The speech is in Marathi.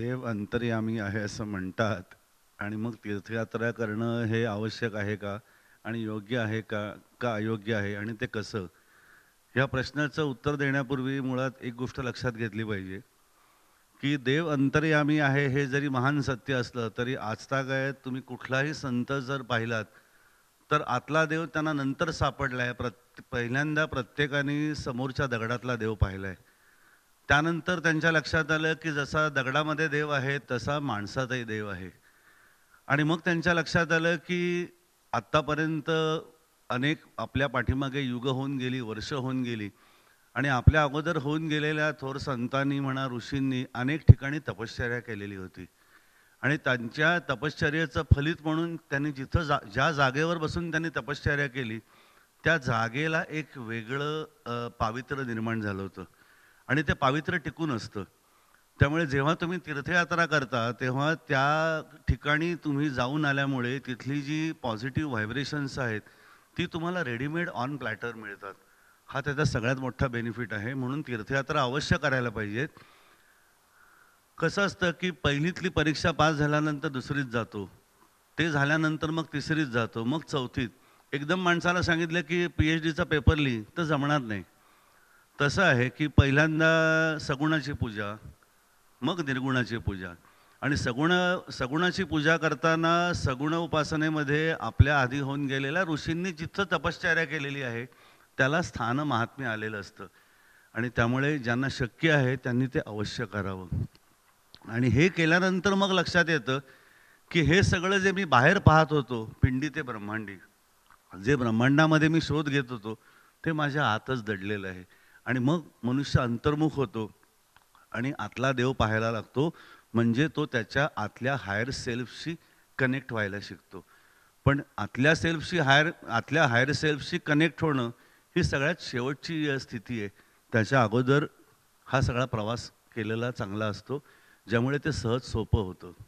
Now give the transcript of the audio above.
देव अंतर्यामी आहे असं म्हणतात आणि मग तीर्थयात्रा करणं हे आवश्यक आहे का आणि योग्य आहे का का अयोग्य आहे आणि ते कसं ह्या प्रश्नाचं उत्तर देण्यापूर्वी मुळात एक गोष्ट लक्षात घेतली पाहिजे की देव अंतर्यामी आहे हे जरी महान सत्य असलं तरी आजता काय तुम्ही कुठलाही संत जर पाहिलात तर आतला देव त्यांना नंतर सापडला आहे प्रत पहिल्यांदा प्रत्येकाने समोरच्या दगडातला देव पाहिला आहे त्यानंतर त्यांच्या लक्षात आलं की जसा दगडामध्ये देव आहे तसा माणसातही देव आहे आणि मग त्यांच्या लक्षात आलं की आत्तापर्यंत अनेक आपल्या पाठीमागे युग होऊन गेली वर्ष होऊन गेली आणि आपल्या अगोदर होऊन गेलेल्या थोर संतांनी म्हणा ऋषींनी अनेक ठिकाणी तपश्चर्या केलेली होती आणि त्यांच्या तपश्चर्याचं फलित म्हणून त्यांनी जिथं जा ज्या जागेवर बसून त्यांनी तपश्चर्या केली त्या जागेला एक वेगळं पावित्र्य निर्माण झालं होतं आणि ते पावित्र्य टिकून असतं त्यामुळे जेव्हा तुम्ही तीर्थयात्रा करता तेव्हा त्या ठिकाणी तुम्ही जाऊन आल्यामुळे तिथली जी पॉझिटिव्ह व्हायब्रेशन्स आहेत ती तुम्हाला रेडीमेड ऑन प्लॅटर मिळतात हा त्याचा सगळ्यात मोठा बेनिफिट आहे म्हणून तीर्थयात्रा अवश्य करायला पाहिजेत कसं असतं की पहिलीतली परीक्षा पास झाल्यानंतर दुसरीच जातो ते झाल्यानंतर मग तिसरीच जातो मग चौथीत एकदम माणसाला सांगितलं की पी एच डीचा पेपर लिही तर जमणार नाही तसं आहे की पहिल्यांदा सगुणाची पूजा मग निर्गुणाची पूजा आणि सगुण सगुणाची पूजा करताना सगुण उपासनेमध्ये आपल्या आधी होऊन गेलेल्या ऋषींनी जिथं तपश्चर्या केलेली आहे त्याला स्थान महात्म्य आलेलं असतं आणि त्यामुळे ज्यांना शक्य आहे त्यांनी ते अवश्य करावं आणि हे केल्यानंतर मग लक्षात येतं की हे सगळं जे मी बाहेर पाहत होतो पिंडी ते ब्रह्मांडी जे ब्रह्मांडामध्ये मी शोध घेत होतो ते माझ्या आतच दडलेलं आहे आणि मग मनुष्य अंतर्मुख होतो आणि आतला देव पाहायला लागतो म्हणजे तो त्याच्या आतल्या हायर सेल्फशी कनेक्ट व्हायला शिकतो पण आतल्या सेल्फशी हायर आतल्या हायर सेल्फशी कनेक्ट होणं ही सगळ्यात शेवटची स्थिती आहे त्याच्या अगोदर हा सगळा प्रवास केलेला चांगला असतो ज्यामुळे ते सहज सोपं होतं